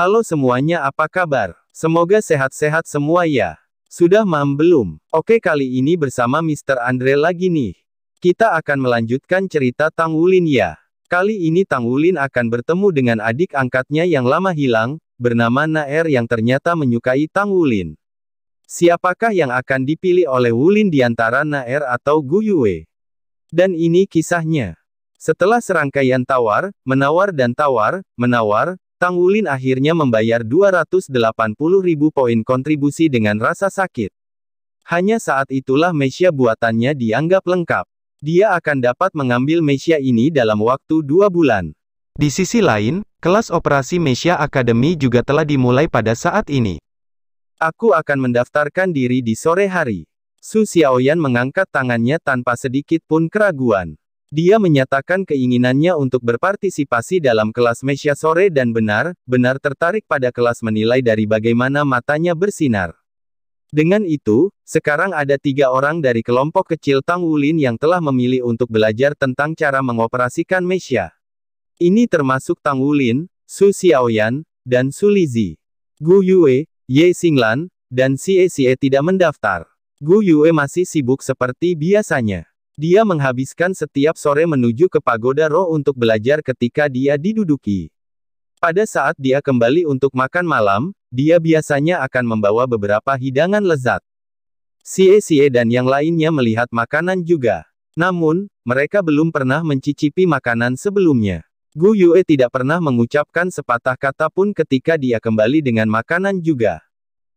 Halo semuanya apa kabar? Semoga sehat-sehat semua ya. Sudah mam belum? Oke kali ini bersama Mr. Andre lagi nih. Kita akan melanjutkan cerita Tang Wulin ya. Kali ini Tang Wulin akan bertemu dengan adik angkatnya yang lama hilang, bernama Naer yang ternyata menyukai Tang Wulin. Siapakah yang akan dipilih oleh Wulin di antara Naer atau Guyue? Dan ini kisahnya. Setelah serangkaian tawar, menawar dan tawar, menawar, Tang Wulin akhirnya membayar 280 ribu poin kontribusi dengan rasa sakit. Hanya saat itulah Mesia buatannya dianggap lengkap. Dia akan dapat mengambil Mesia ini dalam waktu dua bulan. Di sisi lain, kelas operasi Mesia akademi juga telah dimulai pada saat ini. Aku akan mendaftarkan diri di sore hari. Su Xiaoyan mengangkat tangannya tanpa sedikit pun keraguan. Dia menyatakan keinginannya untuk berpartisipasi dalam kelas mesia sore dan benar, benar tertarik pada kelas menilai dari bagaimana matanya bersinar. Dengan itu, sekarang ada tiga orang dari kelompok kecil Tang Wulin yang telah memilih untuk belajar tentang cara mengoperasikan mesia. Ini termasuk Tang Wulin, Su Xiaoyan, dan Su Lizi. Gu Yue, Ye Xinglan, dan Xie Xie tidak mendaftar. Gu Yue masih sibuk seperti biasanya. Dia menghabiskan setiap sore menuju ke pagoda roh untuk belajar ketika dia diduduki. Pada saat dia kembali untuk makan malam, dia biasanya akan membawa beberapa hidangan lezat. Sie-sie dan yang lainnya melihat makanan juga. Namun, mereka belum pernah mencicipi makanan sebelumnya. Gu Yue tidak pernah mengucapkan sepatah kata pun ketika dia kembali dengan makanan juga.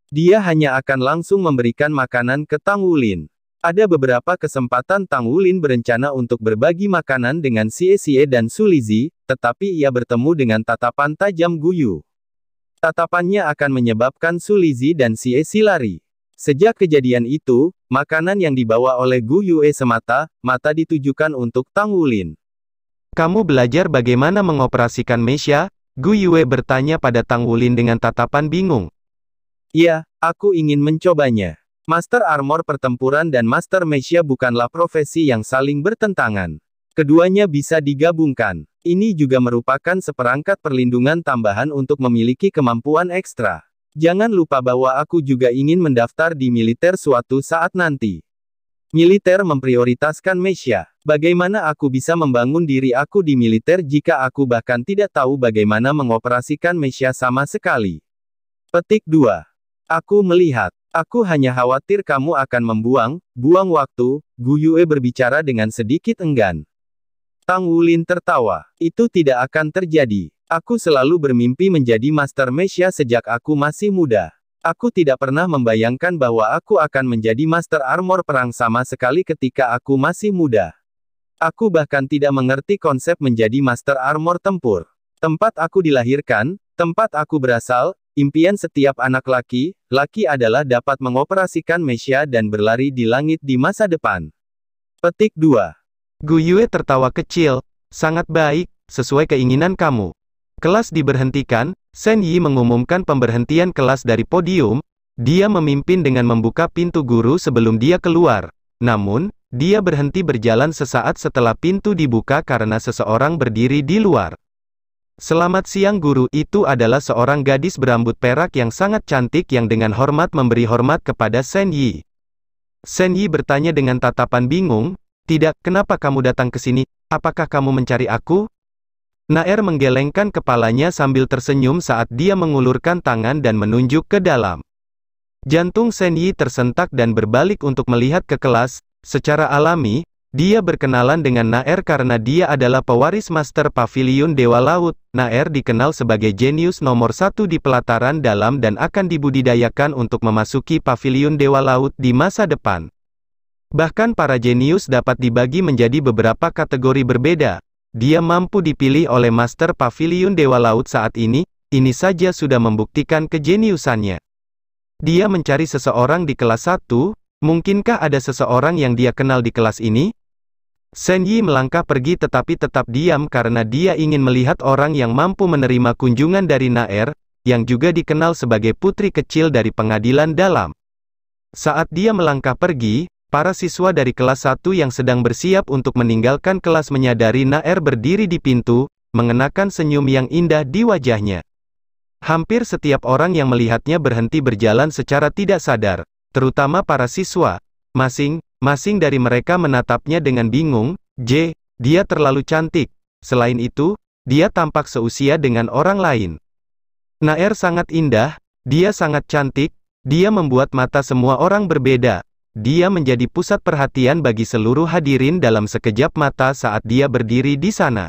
Dia hanya akan langsung memberikan makanan ke Tang Wulin. Ada beberapa kesempatan Tang Wulin berencana untuk berbagi makanan dengan Xie Xie dan Sulizi, tetapi ia bertemu dengan tatapan tajam Guyu. Tatapannya akan menyebabkan Sulizi dan Xie Xie lari. Sejak kejadian itu, makanan yang dibawa oleh Gu Yue semata, mata ditujukan untuk Tang Wulin. Kamu belajar bagaimana mengoperasikan Mesia? Gu Yue bertanya pada Tang Wulin dengan tatapan bingung. Ya, aku ingin mencobanya. Master Armor Pertempuran dan Master Mesia bukanlah profesi yang saling bertentangan. Keduanya bisa digabungkan. Ini juga merupakan seperangkat perlindungan tambahan untuk memiliki kemampuan ekstra. Jangan lupa bahwa aku juga ingin mendaftar di militer suatu saat nanti. Militer memprioritaskan Mesia. Bagaimana aku bisa membangun diri aku di militer jika aku bahkan tidak tahu bagaimana mengoperasikan Mesia sama sekali? Petik 2. Aku melihat, Aku hanya khawatir kamu akan membuang, buang waktu, Yue berbicara dengan sedikit enggan. Tang Wulin tertawa. Itu tidak akan terjadi. Aku selalu bermimpi menjadi Master Mesia sejak aku masih muda. Aku tidak pernah membayangkan bahwa aku akan menjadi Master Armor Perang sama sekali ketika aku masih muda. Aku bahkan tidak mengerti konsep menjadi Master Armor Tempur. Tempat aku dilahirkan, tempat aku berasal, Impian setiap anak laki, laki adalah dapat mengoperasikan Mesia dan berlari di langit di masa depan. Petik 2. Guyue tertawa kecil, sangat baik, sesuai keinginan kamu. Kelas diberhentikan, Sen Yi mengumumkan pemberhentian kelas dari podium, dia memimpin dengan membuka pintu guru sebelum dia keluar. Namun, dia berhenti berjalan sesaat setelah pintu dibuka karena seseorang berdiri di luar. Selamat siang guru, itu adalah seorang gadis berambut perak yang sangat cantik yang dengan hormat memberi hormat kepada Shen Yi. Shen Yi bertanya dengan tatapan bingung, tidak, kenapa kamu datang ke sini, apakah kamu mencari aku? Naer menggelengkan kepalanya sambil tersenyum saat dia mengulurkan tangan dan menunjuk ke dalam. Jantung Shen Yi tersentak dan berbalik untuk melihat ke kelas, secara alami, dia berkenalan dengan Naer karena dia adalah pewaris Master pavilion Dewa Laut. Naer dikenal sebagai jenius nomor satu di pelataran dalam dan akan dibudidayakan untuk memasuki pavilion Dewa Laut di masa depan. Bahkan para jenius dapat dibagi menjadi beberapa kategori berbeda. Dia mampu dipilih oleh Master pavilion Dewa Laut saat ini, ini saja sudah membuktikan kejeniusannya. Dia mencari seseorang di kelas 1, mungkinkah ada seseorang yang dia kenal di kelas ini? Senyi melangkah pergi tetapi tetap diam karena dia ingin melihat orang yang mampu menerima kunjungan dari Naer, yang juga dikenal sebagai putri kecil dari pengadilan dalam. Saat dia melangkah pergi, para siswa dari kelas 1 yang sedang bersiap untuk meninggalkan kelas menyadari Naer berdiri di pintu, mengenakan senyum yang indah di wajahnya. Hampir setiap orang yang melihatnya berhenti berjalan secara tidak sadar, terutama para siswa, masing, Masing dari mereka menatapnya dengan bingung, J, dia terlalu cantik. Selain itu, dia tampak seusia dengan orang lain. Naer sangat indah, dia sangat cantik, dia membuat mata semua orang berbeda. Dia menjadi pusat perhatian bagi seluruh hadirin dalam sekejap mata saat dia berdiri di sana.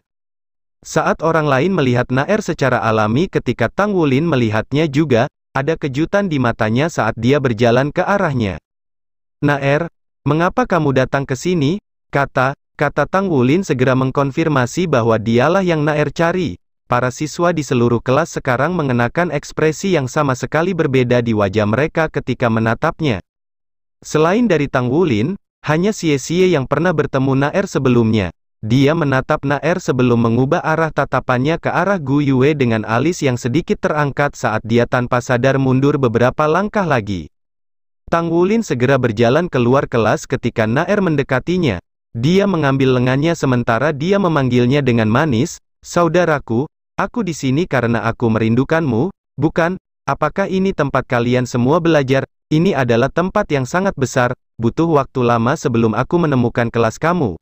Saat orang lain melihat Naer secara alami ketika Tang Wulin melihatnya juga, ada kejutan di matanya saat dia berjalan ke arahnya. Naer, Mengapa kamu datang ke sini? Kata, kata Tang Wulin segera mengkonfirmasi bahwa dialah yang Naer cari. Para siswa di seluruh kelas sekarang mengenakan ekspresi yang sama sekali berbeda di wajah mereka ketika menatapnya. Selain dari Tang Wulin, hanya Xie yang pernah bertemu Naer sebelumnya. Dia menatap Naer sebelum mengubah arah tatapannya ke arah Gu Yue dengan alis yang sedikit terangkat saat dia tanpa sadar mundur beberapa langkah lagi. Tang Wulin segera berjalan keluar kelas ketika Naer mendekatinya. Dia mengambil lengannya sementara dia memanggilnya dengan manis, Saudaraku, aku di sini karena aku merindukanmu, bukan? Apakah ini tempat kalian semua belajar? Ini adalah tempat yang sangat besar, butuh waktu lama sebelum aku menemukan kelas kamu.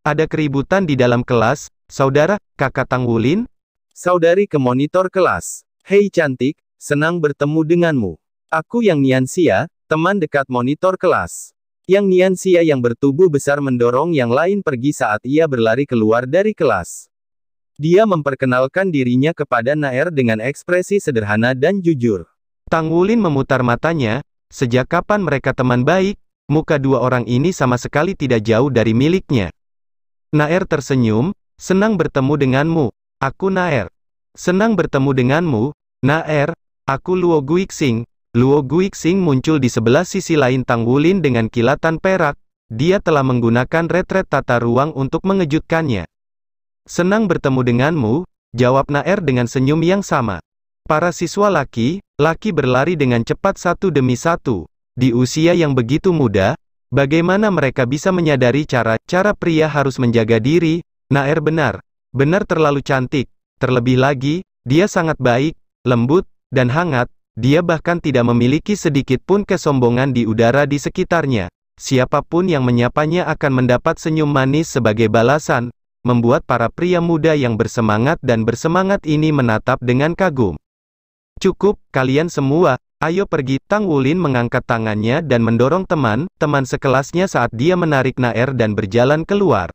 Ada keributan di dalam kelas, saudara, kakak Tang Wulin? Saudari ke monitor kelas. Hei cantik, senang bertemu denganmu. Aku yang Niansia, Teman dekat monitor kelas. Yang Nian Xia yang bertubuh besar mendorong yang lain pergi saat ia berlari keluar dari kelas. Dia memperkenalkan dirinya kepada Naer dengan ekspresi sederhana dan jujur. Tang Wulin memutar matanya, sejak kapan mereka teman baik, muka dua orang ini sama sekali tidak jauh dari miliknya. Naer tersenyum, senang bertemu denganmu, aku Naer. Senang bertemu denganmu, Naer, aku Luo Guixing, Luo Guixing muncul di sebelah sisi lain Tang Wulin dengan kilatan perak, dia telah menggunakan retret tata ruang untuk mengejutkannya. Senang bertemu denganmu, jawab Naer dengan senyum yang sama. Para siswa laki, laki berlari dengan cepat satu demi satu. Di usia yang begitu muda, bagaimana mereka bisa menyadari cara-cara pria harus menjaga diri, Naer benar, benar terlalu cantik, terlebih lagi, dia sangat baik, lembut, dan hangat, dia bahkan tidak memiliki sedikit pun kesombongan di udara di sekitarnya. Siapapun yang menyapanya akan mendapat senyum manis sebagai balasan, membuat para pria muda yang bersemangat dan bersemangat ini menatap dengan kagum. Cukup, kalian semua, ayo pergi. Tang Wulin mengangkat tangannya dan mendorong teman, teman sekelasnya saat dia menarik Naer dan berjalan keluar.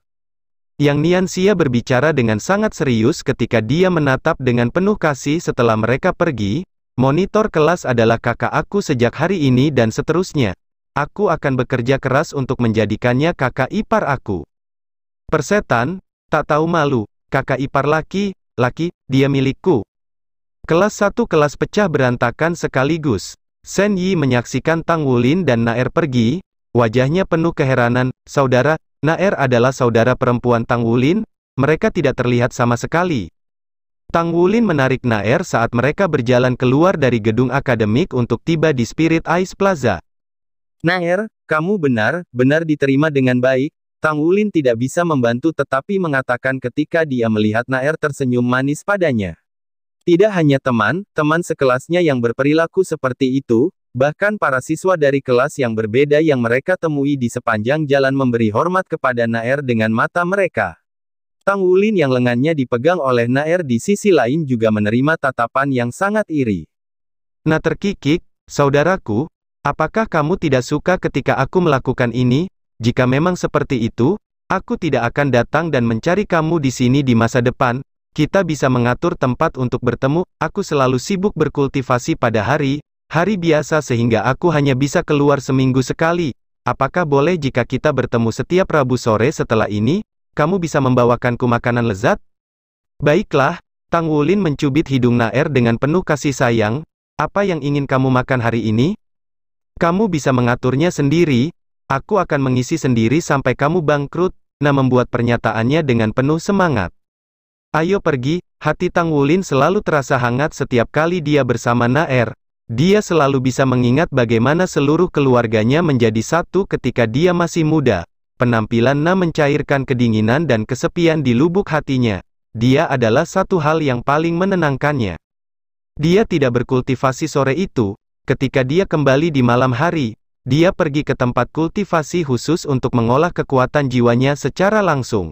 Yang Niansia berbicara dengan sangat serius ketika dia menatap dengan penuh kasih setelah mereka pergi, Monitor kelas adalah kakak aku sejak hari ini dan seterusnya. Aku akan bekerja keras untuk menjadikannya kakak ipar aku. Persetan, tak tahu malu, kakak ipar laki, laki, dia milikku. Kelas satu kelas pecah berantakan sekaligus. Sen Yi menyaksikan Tang Wulin dan Naer pergi, wajahnya penuh keheranan, saudara, Naer adalah saudara perempuan Tang Wulin, mereka tidak terlihat sama sekali. Tang Wulin menarik Naer saat mereka berjalan keluar dari gedung akademik untuk tiba di Spirit Ice Plaza. Naer, kamu benar, benar diterima dengan baik, Tang Wulin tidak bisa membantu tetapi mengatakan ketika dia melihat Naer tersenyum manis padanya. Tidak hanya teman, teman sekelasnya yang berperilaku seperti itu, bahkan para siswa dari kelas yang berbeda yang mereka temui di sepanjang jalan memberi hormat kepada Naer dengan mata mereka. Tang Wulin yang lengannya dipegang oleh Naer di sisi lain juga menerima tatapan yang sangat iri. Nah terkikik, saudaraku, apakah kamu tidak suka ketika aku melakukan ini? Jika memang seperti itu, aku tidak akan datang dan mencari kamu di sini di masa depan. Kita bisa mengatur tempat untuk bertemu, aku selalu sibuk berkultivasi pada hari, hari biasa sehingga aku hanya bisa keluar seminggu sekali. Apakah boleh jika kita bertemu setiap Rabu sore setelah ini? kamu bisa membawakanku makanan lezat? Baiklah, Tang Wulin mencubit hidung Naer dengan penuh kasih sayang, apa yang ingin kamu makan hari ini? Kamu bisa mengaturnya sendiri, aku akan mengisi sendiri sampai kamu bangkrut, Na membuat pernyataannya dengan penuh semangat. Ayo pergi, hati Tang Wulin selalu terasa hangat setiap kali dia bersama Naer. Dia selalu bisa mengingat bagaimana seluruh keluarganya menjadi satu ketika dia masih muda. Penampilan Na mencairkan kedinginan dan kesepian di lubuk hatinya. Dia adalah satu hal yang paling menenangkannya. Dia tidak berkultivasi sore itu, ketika dia kembali di malam hari, dia pergi ke tempat kultivasi khusus untuk mengolah kekuatan jiwanya secara langsung.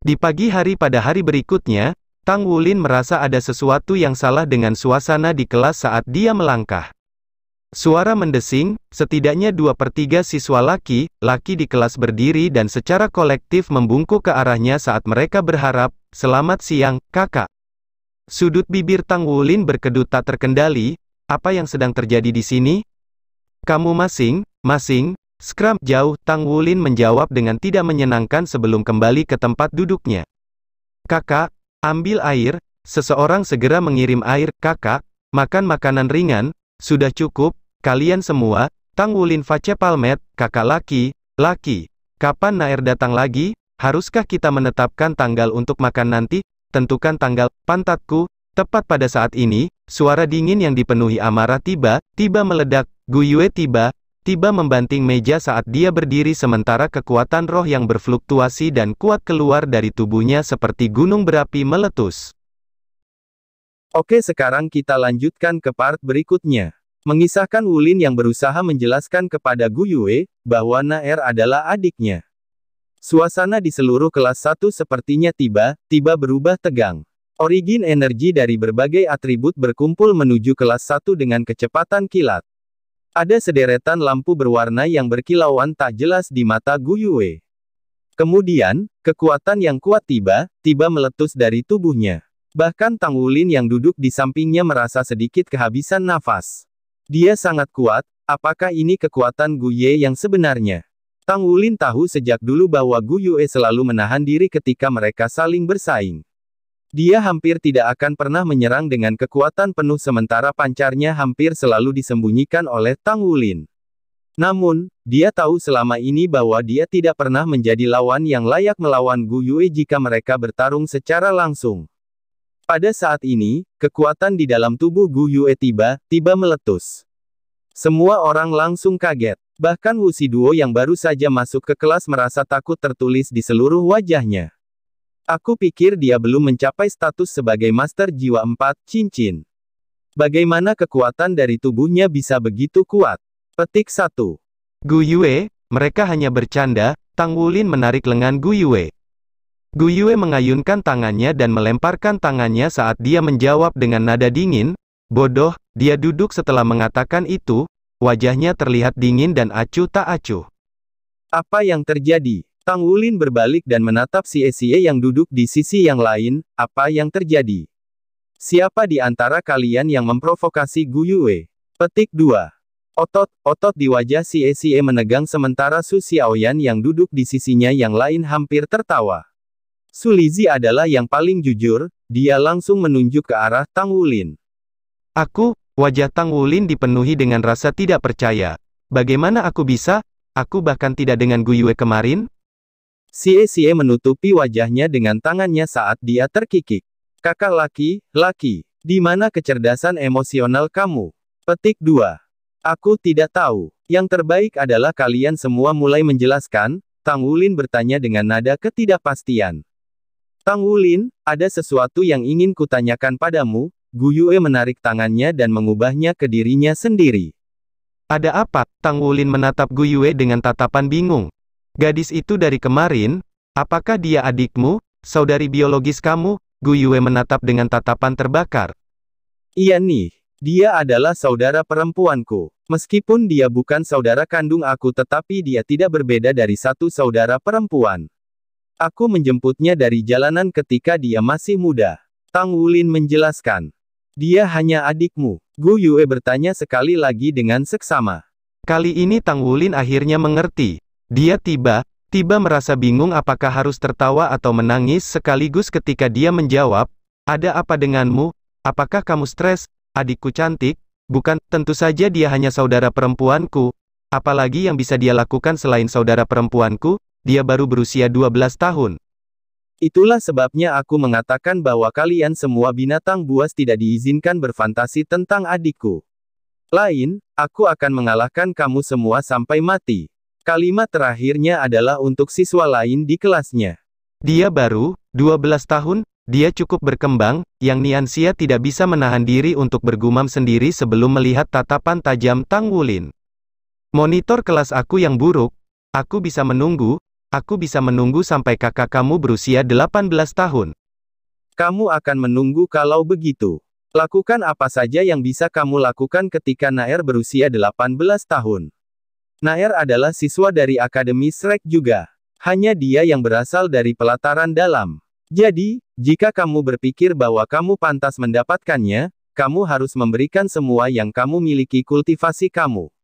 Di pagi hari pada hari berikutnya, Tang Wulin merasa ada sesuatu yang salah dengan suasana di kelas saat dia melangkah. Suara mendesing, setidaknya dua per tiga siswa laki, laki di kelas berdiri dan secara kolektif membungkuk ke arahnya saat mereka berharap, selamat siang, kakak. Sudut bibir Tang Wulin berkedut tak terkendali, apa yang sedang terjadi di sini? Kamu masing, masing, skram, jauh, Tang Wulin menjawab dengan tidak menyenangkan sebelum kembali ke tempat duduknya. Kakak, ambil air, seseorang segera mengirim air, kakak, makan makanan ringan, sudah cukup, Kalian semua, Tang Wulin Face Palmet, kakak laki, laki. Kapan Nair datang lagi? Haruskah kita menetapkan tanggal untuk makan nanti? Tentukan tanggal, pantatku. Tepat pada saat ini, suara dingin yang dipenuhi amarah tiba, tiba meledak, Guyue tiba, tiba membanting meja saat dia berdiri sementara kekuatan roh yang berfluktuasi dan kuat keluar dari tubuhnya seperti gunung berapi meletus. Oke sekarang kita lanjutkan ke part berikutnya. Mengisahkan Wulin yang berusaha menjelaskan kepada Gu Yue, bahwa Naer adalah adiknya. Suasana di seluruh kelas 1 sepertinya tiba-tiba berubah tegang. Origin energi dari berbagai atribut berkumpul menuju kelas 1 dengan kecepatan kilat. Ada sederetan lampu berwarna yang berkilauan tak jelas di mata Gu Yue. Kemudian, kekuatan yang kuat tiba-tiba meletus dari tubuhnya. Bahkan Tang Wulin yang duduk di sampingnya merasa sedikit kehabisan nafas. Dia sangat kuat, apakah ini kekuatan Gu Guye yang sebenarnya? Tang Wulin tahu sejak dulu bahwa Gu Yue selalu menahan diri ketika mereka saling bersaing. Dia hampir tidak akan pernah menyerang dengan kekuatan penuh sementara pancarnya hampir selalu disembunyikan oleh Tang Wulin. Namun, dia tahu selama ini bahwa dia tidak pernah menjadi lawan yang layak melawan Gu Yue jika mereka bertarung secara langsung. Pada saat ini, kekuatan di dalam tubuh Gu Yue tiba-tiba meletus. Semua orang langsung kaget. Bahkan Wu Siduo yang baru saja masuk ke kelas merasa takut tertulis di seluruh wajahnya. Aku pikir dia belum mencapai status sebagai Master Jiwa Empat cincin. Bagaimana kekuatan dari tubuhnya bisa begitu kuat? Petik satu, Gu Yue, mereka hanya bercanda, Tang Wulin menarik lengan Gu Yue. Gu Yue mengayunkan tangannya dan melemparkan tangannya saat dia menjawab dengan nada dingin, bodoh, dia duduk setelah mengatakan itu, wajahnya terlihat dingin dan acuh tak acuh. Apa yang terjadi? Tang Wulin berbalik dan menatap si Esie yang duduk di sisi yang lain, apa yang terjadi? Siapa di antara kalian yang memprovokasi Guyue? Petik 2. Otot, otot di wajah si Esie menegang sementara Su Xiaoyan yang duduk di sisinya yang lain hampir tertawa. Sulizi adalah yang paling jujur, dia langsung menunjuk ke arah Tang Wulin. Aku, wajah Tang Wulin dipenuhi dengan rasa tidak percaya. Bagaimana aku bisa? Aku bahkan tidak dengan Guyue kemarin? Xie Xie menutupi wajahnya dengan tangannya saat dia terkikik. Kakak laki, laki, di mana kecerdasan emosional kamu? Petik 2. Aku tidak tahu. Yang terbaik adalah kalian semua mulai menjelaskan, Tang Wulin bertanya dengan nada ketidakpastian. Tang Wulin, ada sesuatu yang ingin kutanyakan padamu, Yue menarik tangannya dan mengubahnya ke dirinya sendiri. Ada apa? Tang Wulin menatap Yue dengan tatapan bingung. Gadis itu dari kemarin, apakah dia adikmu, saudari biologis kamu? Yue menatap dengan tatapan terbakar. Iya nih, dia adalah saudara perempuanku. Meskipun dia bukan saudara kandung aku tetapi dia tidak berbeda dari satu saudara perempuan. Aku menjemputnya dari jalanan ketika dia masih muda. Tang Wulin menjelaskan. Dia hanya adikmu. Gu Yue bertanya sekali lagi dengan seksama. Kali ini Tang Wulin akhirnya mengerti. Dia tiba, tiba merasa bingung apakah harus tertawa atau menangis sekaligus ketika dia menjawab, ada apa denganmu? Apakah kamu stres? Adikku cantik? Bukan, tentu saja dia hanya saudara perempuanku. Apalagi yang bisa dia lakukan selain saudara perempuanku? dia baru berusia 12 tahun. Itulah sebabnya aku mengatakan bahwa kalian semua binatang buas tidak diizinkan berfantasi tentang adikku. Lain, aku akan mengalahkan kamu semua sampai mati. Kalimat terakhirnya adalah untuk siswa lain di kelasnya. Dia baru, 12 tahun, dia cukup berkembang, yang Niansia tidak bisa menahan diri untuk bergumam sendiri sebelum melihat tatapan tajam Tang Wulin. Monitor kelas aku yang buruk, aku bisa menunggu, Aku bisa menunggu sampai kakak kamu berusia 18 tahun. Kamu akan menunggu kalau begitu. Lakukan apa saja yang bisa kamu lakukan ketika Nair berusia 18 tahun. Nair adalah siswa dari Akademi Shrek juga. Hanya dia yang berasal dari pelataran dalam. Jadi, jika kamu berpikir bahwa kamu pantas mendapatkannya, kamu harus memberikan semua yang kamu miliki kultivasi kamu.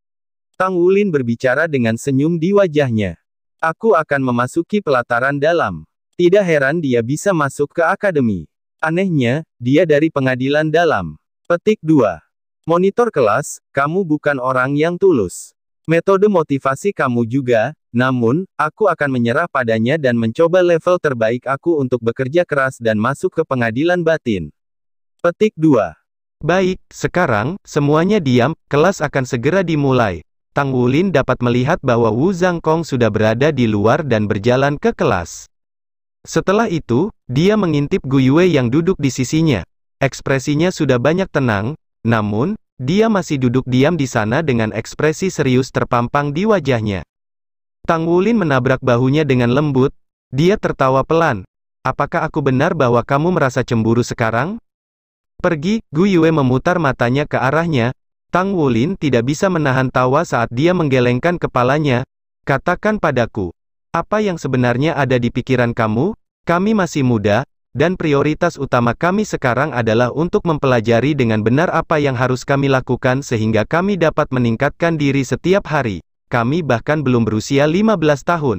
Tang Wulin berbicara dengan senyum di wajahnya. Aku akan memasuki pelataran dalam. Tidak heran dia bisa masuk ke akademi. Anehnya, dia dari pengadilan dalam. Petik 2. Monitor kelas, kamu bukan orang yang tulus. Metode motivasi kamu juga, namun, aku akan menyerah padanya dan mencoba level terbaik aku untuk bekerja keras dan masuk ke pengadilan batin. Petik 2. Baik, sekarang, semuanya diam, kelas akan segera dimulai. Tang Wulin dapat melihat bahwa Wu Zhangkong sudah berada di luar dan berjalan ke kelas. Setelah itu, dia mengintip Guyue yang duduk di sisinya. Ekspresinya sudah banyak tenang, namun, dia masih duduk diam di sana dengan ekspresi serius terpampang di wajahnya. Tang Wulin menabrak bahunya dengan lembut, dia tertawa pelan. Apakah aku benar bahwa kamu merasa cemburu sekarang? Pergi, Gu Yue memutar matanya ke arahnya, Tang Wulin tidak bisa menahan tawa saat dia menggelengkan kepalanya. Katakan padaku, apa yang sebenarnya ada di pikiran kamu? Kami masih muda, dan prioritas utama kami sekarang adalah untuk mempelajari dengan benar apa yang harus kami lakukan sehingga kami dapat meningkatkan diri setiap hari. Kami bahkan belum berusia 15 tahun.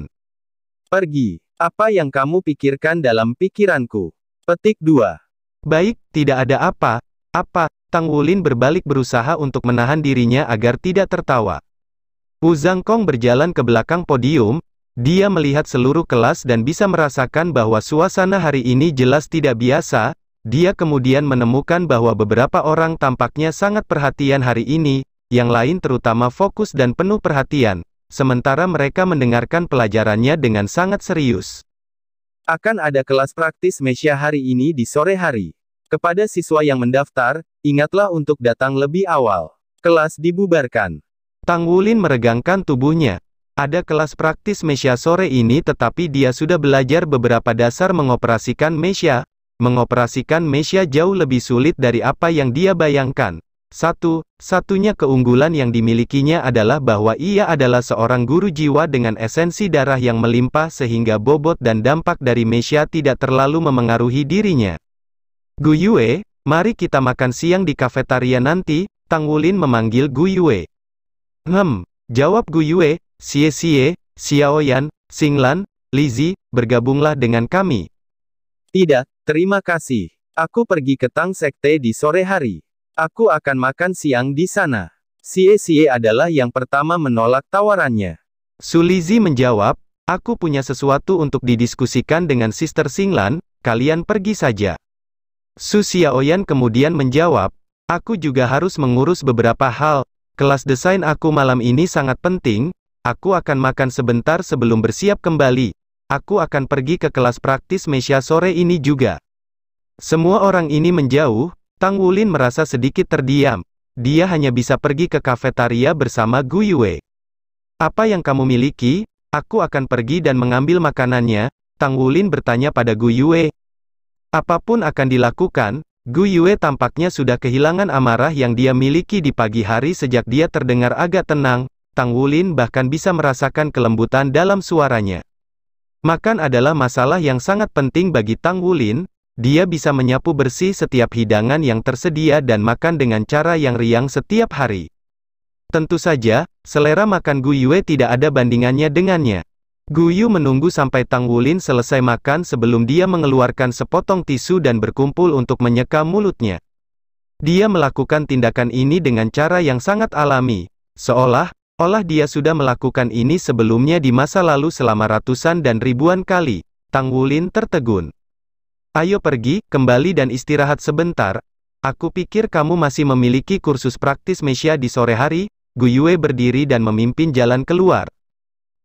Pergi. Apa yang kamu pikirkan dalam pikiranku? Petik 2. Baik, tidak ada apa. Apa, Tang Wulin berbalik berusaha untuk menahan dirinya agar tidak tertawa. Wu Zhangkong berjalan ke belakang podium, dia melihat seluruh kelas dan bisa merasakan bahwa suasana hari ini jelas tidak biasa, dia kemudian menemukan bahwa beberapa orang tampaknya sangat perhatian hari ini, yang lain terutama fokus dan penuh perhatian, sementara mereka mendengarkan pelajarannya dengan sangat serius. Akan ada kelas praktis Mesia hari ini di sore hari. Kepada siswa yang mendaftar, ingatlah untuk datang lebih awal. Kelas dibubarkan. Tang Wulin meregangkan tubuhnya. Ada kelas praktis Mesia sore ini tetapi dia sudah belajar beberapa dasar mengoperasikan Mesia. Mengoperasikan Mesia jauh lebih sulit dari apa yang dia bayangkan. Satu, satunya keunggulan yang dimilikinya adalah bahwa ia adalah seorang guru jiwa dengan esensi darah yang melimpah sehingga bobot dan dampak dari Mesia tidak terlalu memengaruhi dirinya. Gu Yue, mari kita makan siang di kafetaria nanti, Tang Wulin memanggil Gu Yue. Hmm, jawab Gu Yue, Xie Xie, Xiaoyan, Xinglan, Lizi, bergabunglah dengan kami. Tidak, terima kasih. Aku pergi ke Tang Sekte di sore hari. Aku akan makan siang di sana. Xie Xie adalah yang pertama menolak tawarannya. Sulizi menjawab, aku punya sesuatu untuk didiskusikan dengan Sister Singlan, kalian pergi saja. Su Xiaoyan kemudian menjawab, aku juga harus mengurus beberapa hal, kelas desain aku malam ini sangat penting, aku akan makan sebentar sebelum bersiap kembali, aku akan pergi ke kelas praktis Mesia sore ini juga. Semua orang ini menjauh, Tang Wulin merasa sedikit terdiam, dia hanya bisa pergi ke kafetaria bersama Gu Yue. Apa yang kamu miliki? Aku akan pergi dan mengambil makanannya, Tang Wulin bertanya pada Gu Yue, Apapun akan dilakukan, Gu Yue tampaknya sudah kehilangan amarah yang dia miliki di pagi hari sejak dia terdengar agak tenang, Tang Wulin bahkan bisa merasakan kelembutan dalam suaranya. Makan adalah masalah yang sangat penting bagi Tang Wulin, dia bisa menyapu bersih setiap hidangan yang tersedia dan makan dengan cara yang riang setiap hari. Tentu saja, selera makan Gu Yue tidak ada bandingannya dengannya. Guyu menunggu sampai Tang Wulin selesai makan sebelum dia mengeluarkan sepotong tisu dan berkumpul untuk menyeka mulutnya. Dia melakukan tindakan ini dengan cara yang sangat alami, seolah, olah dia sudah melakukan ini sebelumnya di masa lalu selama ratusan dan ribuan kali, Tang Wulin tertegun. Ayo pergi, kembali dan istirahat sebentar, aku pikir kamu masih memiliki kursus praktis Mesia di sore hari, Guyue berdiri dan memimpin jalan keluar.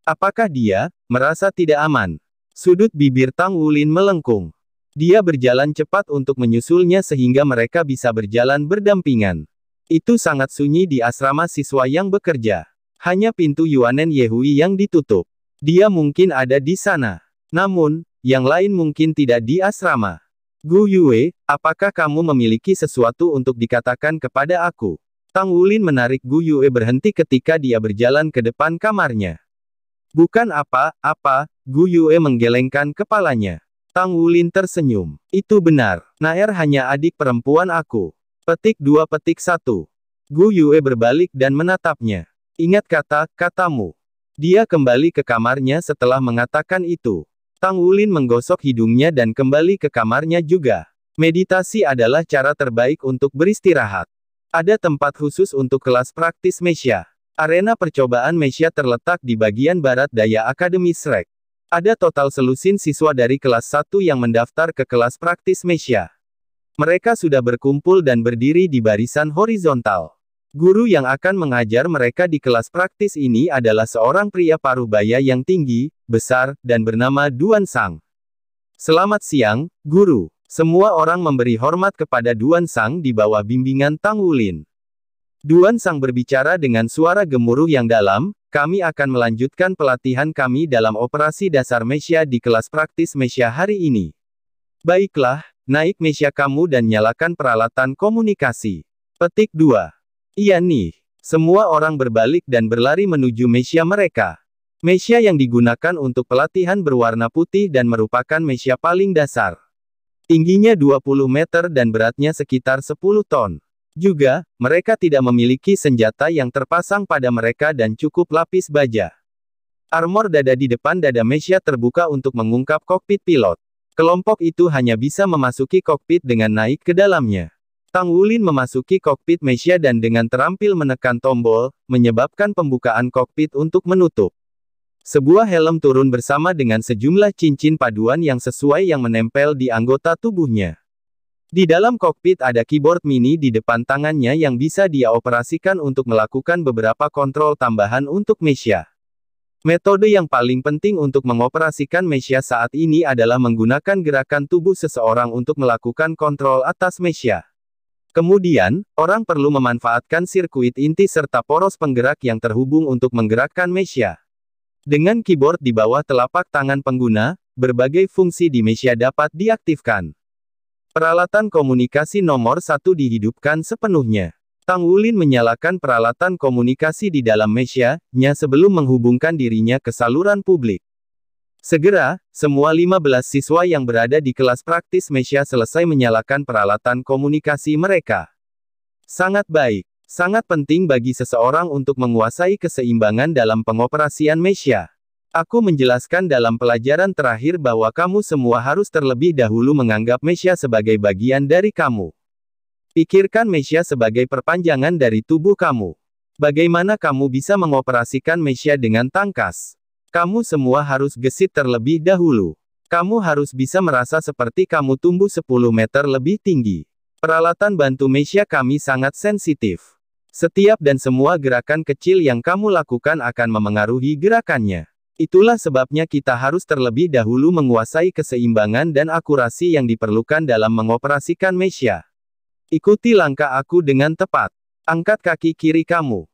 Apakah dia merasa tidak aman? Sudut bibir Tang Wulin melengkung. Dia berjalan cepat untuk menyusulnya sehingga mereka bisa berjalan berdampingan. Itu sangat sunyi di asrama siswa yang bekerja. Hanya pintu Yuanen Yehui yang ditutup. Dia mungkin ada di sana. Namun, yang lain mungkin tidak di asrama. Gu Yue, apakah kamu memiliki sesuatu untuk dikatakan kepada aku? Tang Wulin menarik Gu Yue berhenti ketika dia berjalan ke depan kamarnya. Bukan apa-apa, Gu Yue menggelengkan kepalanya. Tang Wulin tersenyum. Itu benar. Naer hanya adik perempuan aku. Petik dua petik satu. Gu Yue berbalik dan menatapnya. Ingat kata, katamu. Dia kembali ke kamarnya setelah mengatakan itu. Tang Wulin menggosok hidungnya dan kembali ke kamarnya juga. Meditasi adalah cara terbaik untuk beristirahat. Ada tempat khusus untuk kelas praktis Mesya. Arena percobaan Mesia terletak di bagian barat daya Akademi Srek. Ada total selusin siswa dari kelas 1 yang mendaftar ke kelas praktis Mesia. Mereka sudah berkumpul dan berdiri di barisan horizontal. Guru yang akan mengajar mereka di kelas praktis ini adalah seorang pria paruh baya yang tinggi, besar, dan bernama Duan Sang. Selamat siang, guru. Semua orang memberi hormat kepada Duan Sang di bawah bimbingan Tang Wulin. Duan Sang berbicara dengan suara gemuruh yang dalam, kami akan melanjutkan pelatihan kami dalam operasi dasar Mesia di kelas praktis Mesia hari ini. Baiklah, naik Mesia kamu dan nyalakan peralatan komunikasi. Petik 2. Iya nih. Semua orang berbalik dan berlari menuju Mesia mereka. Mesia yang digunakan untuk pelatihan berwarna putih dan merupakan Mesia paling dasar. Tingginya 20 meter dan beratnya sekitar 10 ton. Juga, mereka tidak memiliki senjata yang terpasang pada mereka dan cukup lapis baja. Armor dada di depan dada Mesia terbuka untuk mengungkap kokpit pilot. Kelompok itu hanya bisa memasuki kokpit dengan naik ke dalamnya. Tang Wulin memasuki kokpit Mesia dan dengan terampil menekan tombol, menyebabkan pembukaan kokpit untuk menutup. Sebuah helm turun bersama dengan sejumlah cincin paduan yang sesuai yang menempel di anggota tubuhnya. Di dalam kokpit ada keyboard mini di depan tangannya yang bisa dia operasikan untuk melakukan beberapa kontrol tambahan untuk Mesia. Metode yang paling penting untuk mengoperasikan Mesia saat ini adalah menggunakan gerakan tubuh seseorang untuk melakukan kontrol atas Mesia. Kemudian, orang perlu memanfaatkan sirkuit inti serta poros penggerak yang terhubung untuk menggerakkan Mesia. Dengan keyboard di bawah telapak tangan pengguna, berbagai fungsi di Mesia dapat diaktifkan. Peralatan komunikasi nomor satu dihidupkan sepenuhnya. Tang Wulin menyalakan peralatan komunikasi di dalam mesia, nya sebelum menghubungkan dirinya ke saluran publik. Segera, semua 15 siswa yang berada di kelas praktis mesia selesai menyalakan peralatan komunikasi mereka. Sangat baik, sangat penting bagi seseorang untuk menguasai keseimbangan dalam pengoperasian mesia. Aku menjelaskan dalam pelajaran terakhir bahwa kamu semua harus terlebih dahulu menganggap Mesia sebagai bagian dari kamu. Pikirkan Mesia sebagai perpanjangan dari tubuh kamu. Bagaimana kamu bisa mengoperasikan Mesia dengan tangkas? Kamu semua harus gesit terlebih dahulu. Kamu harus bisa merasa seperti kamu tumbuh 10 meter lebih tinggi. Peralatan bantu Mesia kami sangat sensitif. Setiap dan semua gerakan kecil yang kamu lakukan akan memengaruhi gerakannya. Itulah sebabnya kita harus terlebih dahulu menguasai keseimbangan dan akurasi yang diperlukan dalam mengoperasikan Mesia. Ikuti langkah aku dengan tepat. Angkat kaki kiri kamu.